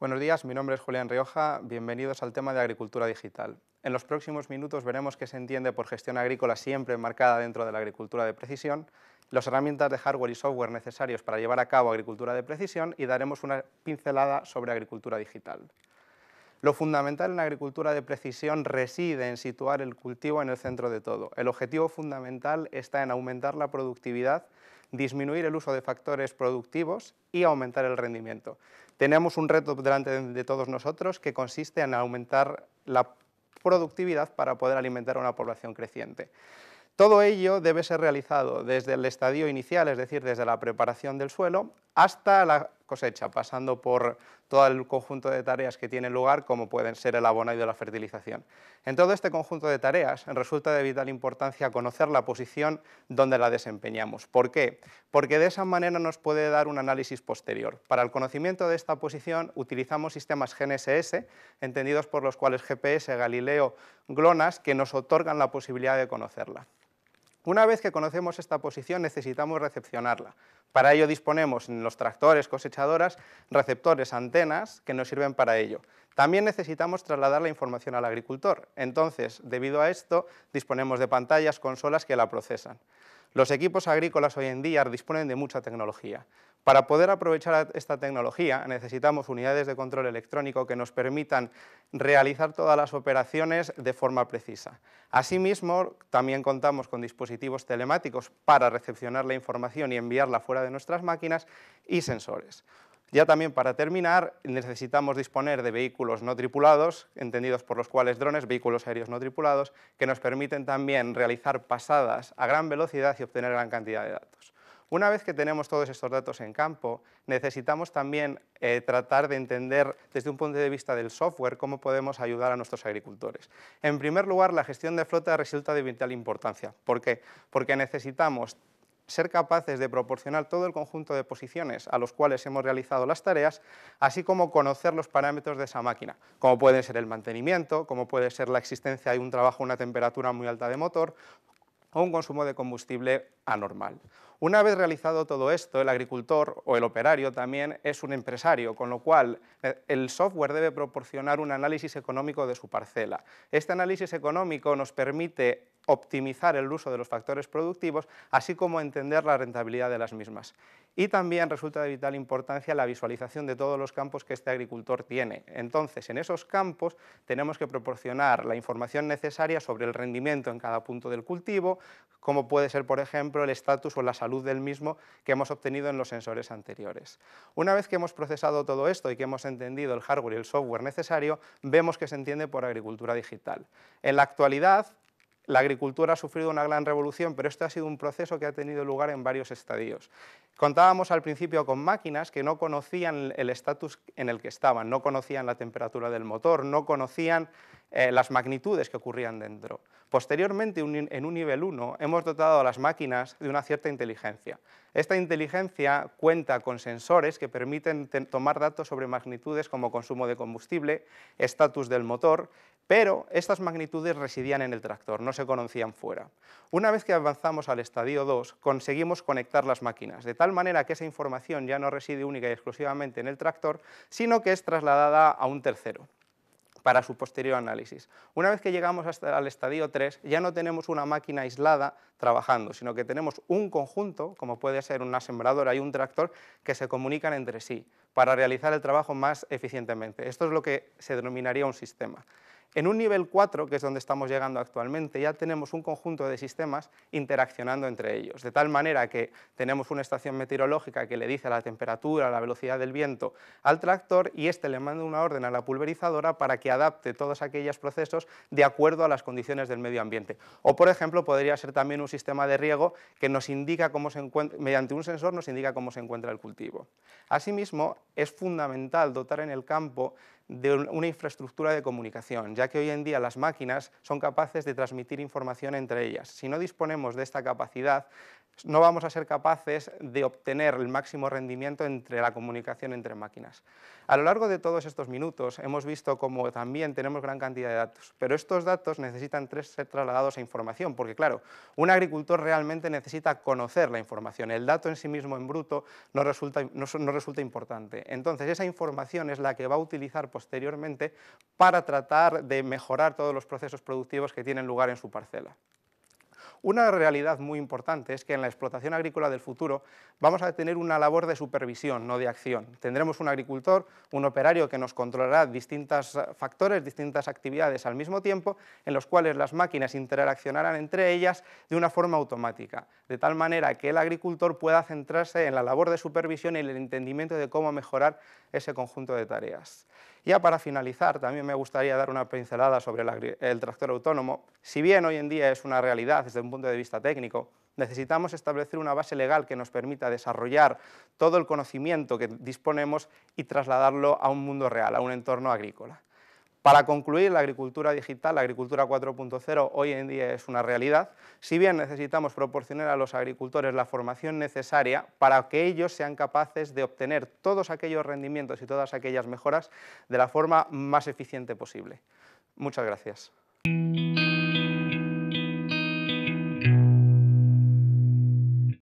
Buenos días, mi nombre es Julián Rioja, bienvenidos al tema de agricultura digital. En los próximos minutos veremos qué se entiende por gestión agrícola siempre enmarcada dentro de la agricultura de precisión, las herramientas de hardware y software necesarios para llevar a cabo agricultura de precisión y daremos una pincelada sobre agricultura digital. Lo fundamental en la agricultura de precisión reside en situar el cultivo en el centro de todo. El objetivo fundamental está en aumentar la productividad disminuir el uso de factores productivos y aumentar el rendimiento. Tenemos un reto delante de todos nosotros que consiste en aumentar la productividad para poder alimentar a una población creciente. Todo ello debe ser realizado desde el estadio inicial, es decir, desde la preparación del suelo, hasta la cosecha, pasando por todo el conjunto de tareas que tienen lugar, como pueden ser el abono y la fertilización. En todo este conjunto de tareas resulta de vital importancia conocer la posición donde la desempeñamos. ¿Por qué? Porque de esa manera nos puede dar un análisis posterior. Para el conocimiento de esta posición utilizamos sistemas GNSS, entendidos por los cuales GPS, Galileo, GLONASS, que nos otorgan la posibilidad de conocerla. Una vez que conocemos esta posición necesitamos recepcionarla. Para ello disponemos en los tractores, cosechadoras, receptores, antenas que nos sirven para ello. También necesitamos trasladar la información al agricultor. Entonces, debido a esto, disponemos de pantallas, consolas que la procesan. Los equipos agrícolas hoy en día disponen de mucha tecnología. Para poder aprovechar esta tecnología necesitamos unidades de control electrónico que nos permitan realizar todas las operaciones de forma precisa. Asimismo, también contamos con dispositivos telemáticos para recepcionar la información y enviarla fuera de nuestras máquinas y sensores. Ya también para terminar, necesitamos disponer de vehículos no tripulados, entendidos por los cuales drones, vehículos aéreos no tripulados, que nos permiten también realizar pasadas a gran velocidad y obtener gran cantidad de datos. Una vez que tenemos todos estos datos en campo, necesitamos también eh, tratar de entender desde un punto de vista del software cómo podemos ayudar a nuestros agricultores. En primer lugar, la gestión de flota resulta de vital importancia. ¿Por qué? Porque necesitamos ser capaces de proporcionar todo el conjunto de posiciones a los cuales hemos realizado las tareas, así como conocer los parámetros de esa máquina, como pueden ser el mantenimiento, como puede ser la existencia de un trabajo a una temperatura muy alta de motor o un consumo de combustible anormal. Una vez realizado todo esto, el agricultor o el operario también es un empresario, con lo cual eh, el software debe proporcionar un análisis económico de su parcela. Este análisis económico nos permite optimizar el uso de los factores productivos, así como entender la rentabilidad de las mismas. Y también resulta de vital importancia la visualización de todos los campos que este agricultor tiene. Entonces, en esos campos tenemos que proporcionar la información necesaria sobre el rendimiento en cada punto del cultivo, como puede ser, por ejemplo, el estatus o la salud luz del mismo que hemos obtenido en los sensores anteriores. Una vez que hemos procesado todo esto y que hemos entendido el hardware y el software necesario, vemos que se entiende por agricultura digital. En la actualidad, la agricultura ha sufrido una gran revolución, pero esto ha sido un proceso que ha tenido lugar en varios estadios. Contábamos al principio con máquinas que no conocían el estatus en el que estaban, no conocían la temperatura del motor, no conocían eh, las magnitudes que ocurrían dentro. Posteriormente, en un nivel 1, hemos dotado a las máquinas de una cierta inteligencia. Esta inteligencia cuenta con sensores que permiten tomar datos sobre magnitudes como consumo de combustible, estatus del motor, pero estas magnitudes residían en el tractor, no se conocían fuera. Una vez que avanzamos al estadio 2, conseguimos conectar las máquinas, de tal manera que esa información ya no reside única y exclusivamente en el tractor, sino que es trasladada a un tercero, para su posterior análisis. Una vez que llegamos hasta al estadio 3, ya no tenemos una máquina aislada trabajando, sino que tenemos un conjunto, como puede ser una sembradora y un tractor, que se comunican entre sí para realizar el trabajo más eficientemente. Esto es lo que se denominaría un sistema. En un nivel 4, que es donde estamos llegando actualmente, ya tenemos un conjunto de sistemas interaccionando entre ellos, de tal manera que tenemos una estación meteorológica que le dice la temperatura, la velocidad del viento al tractor y este le manda una orden a la pulverizadora para que adapte todos aquellos procesos de acuerdo a las condiciones del medio ambiente. O, por ejemplo, podría ser también un sistema de riego que nos indica cómo se encuentra, mediante un sensor nos indica cómo se encuentra el cultivo. Asimismo, es fundamental dotar en el campo de una infraestructura de comunicación, ya que hoy en día las máquinas son capaces de transmitir información entre ellas. Si no disponemos de esta capacidad, no vamos a ser capaces de obtener el máximo rendimiento entre la comunicación entre máquinas. A lo largo de todos estos minutos hemos visto cómo también tenemos gran cantidad de datos, pero estos datos necesitan ser trasladados a información, porque claro, un agricultor realmente necesita conocer la información, el dato en sí mismo en bruto no resulta, no, resulta importante. Entonces esa información es la que va a utilizar posteriormente para tratar de mejorar todos los procesos productivos que tienen lugar en su parcela. Una realidad muy importante es que en la explotación agrícola del futuro vamos a tener una labor de supervisión, no de acción. Tendremos un agricultor, un operario que nos controlará distintos factores, distintas actividades al mismo tiempo, en los cuales las máquinas interaccionarán entre ellas de una forma automática, de tal manera que el agricultor pueda centrarse en la labor de supervisión y el entendimiento de cómo mejorar ese conjunto de tareas. Ya para finalizar, también me gustaría dar una pincelada sobre el, tractor autónomo. Si bien hoy en día es una realidad desde un punto de vista técnico, necesitamos establecer una base legal que nos permita desarrollar todo el conocimiento que disponemos y trasladarlo a un mundo real, a un entorno agrícola. Para concluir, la agricultura digital, la agricultura 4.0, hoy en día es una realidad. Si bien necesitamos proporcionar a los agricultores la formación necesaria para que ellos sean capaces de obtener todos aquellos rendimientos y todas aquellas mejoras de la forma más eficiente posible. Muchas gracias.